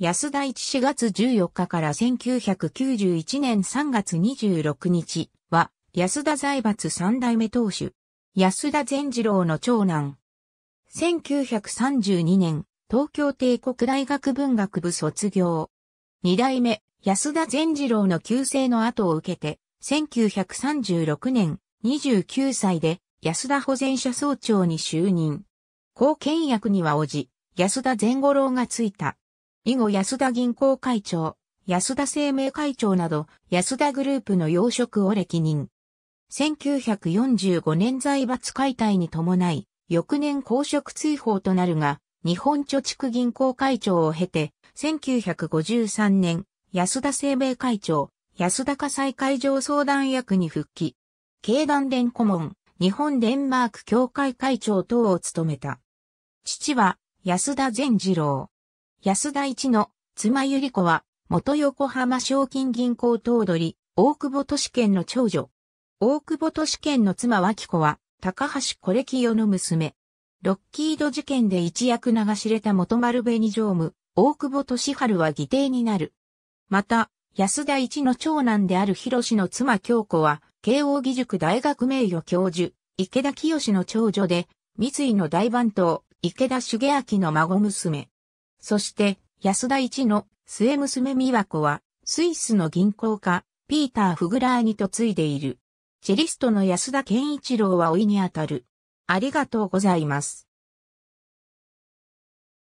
安田一4月14日から1991年3月26日は、安田財閥三代目当主。安田善次郎の長男。1932年、東京帝国大学文学部卒業。二代目、安田善次郎の旧姓の後を受けて、1936年、29歳で、安田保全社総長に就任。後見役にはおじ、安田善五郎がついた。以後安田銀行会長、安田生命会長など、安田グループの要職を歴任。1945年財閥解体に伴い、翌年公職追放となるが、日本貯蓄銀行会長を経て、1953年、安田生命会長、安田火災会場相談役に復帰。経団連顧問、日本デンマーク協会会長等を務めた。父は、安田善次郎。安田一の妻百合子は、元横浜賞金銀行頭取、大久保都市圏の長女。大久保都市圏の妻脇子は、高橋コレ世の娘。ロッキード事件で一躍名が知れた元丸紅常務、大久保利春は議定になる。また、安田一の長男である広の妻京子は、慶応義塾大学名誉教授、池田清の長女で、三井の大番頭、池田茂明の孫娘。そして、安田一の末娘美和子は、スイスの銀行家、ピーター・フグラーについでいる。チェリストの安田健一郎は老いにあたる。ありがとうございます。